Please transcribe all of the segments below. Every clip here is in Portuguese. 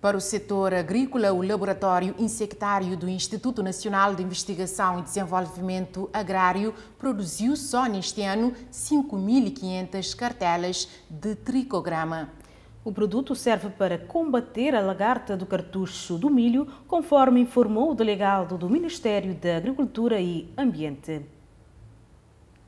Para o setor agrícola, o Laboratório Insectário do Instituto Nacional de Investigação e Desenvolvimento Agrário produziu só neste ano 5.500 cartelas de tricograma. O produto serve para combater a lagarta do cartucho do milho, conforme informou o delegado do Ministério da Agricultura e Ambiente.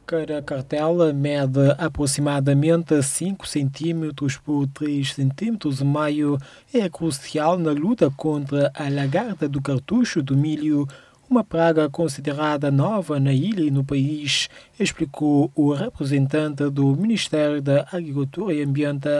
Cada cartela mede aproximadamente 5 cm por 3 cm e meio e é crucial na luta contra a lagarta do cartucho do milho, uma praga considerada nova na ilha e no país, explicou o representante do Ministério da Agricultura e Ambiente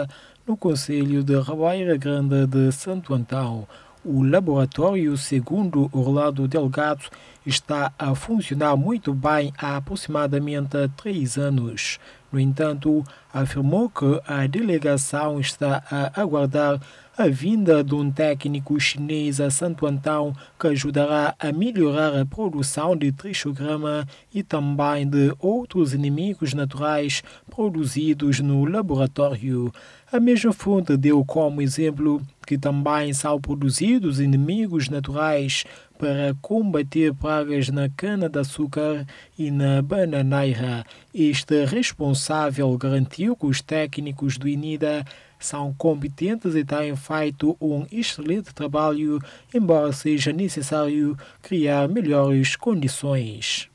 no Conselho de Rabeira Grande de Santo Antão o laboratório segundo o lado delegado, está a funcionar muito bem há aproximadamente três anos. No entanto, afirmou que a delegação está a aguardar a vinda de um técnico chinês a Santo Antão, que ajudará a melhorar a produção de trichograma e também de outros inimigos naturais produzidos no laboratório. A mesma fonte deu como exemplo que também são produzidos inimigos naturais para combater pragas na cana-de-açúcar e na bananeira. Este responsável garantiu que os técnicos do INIDA são competentes e têm feito um excelente trabalho, embora seja necessário criar melhores condições.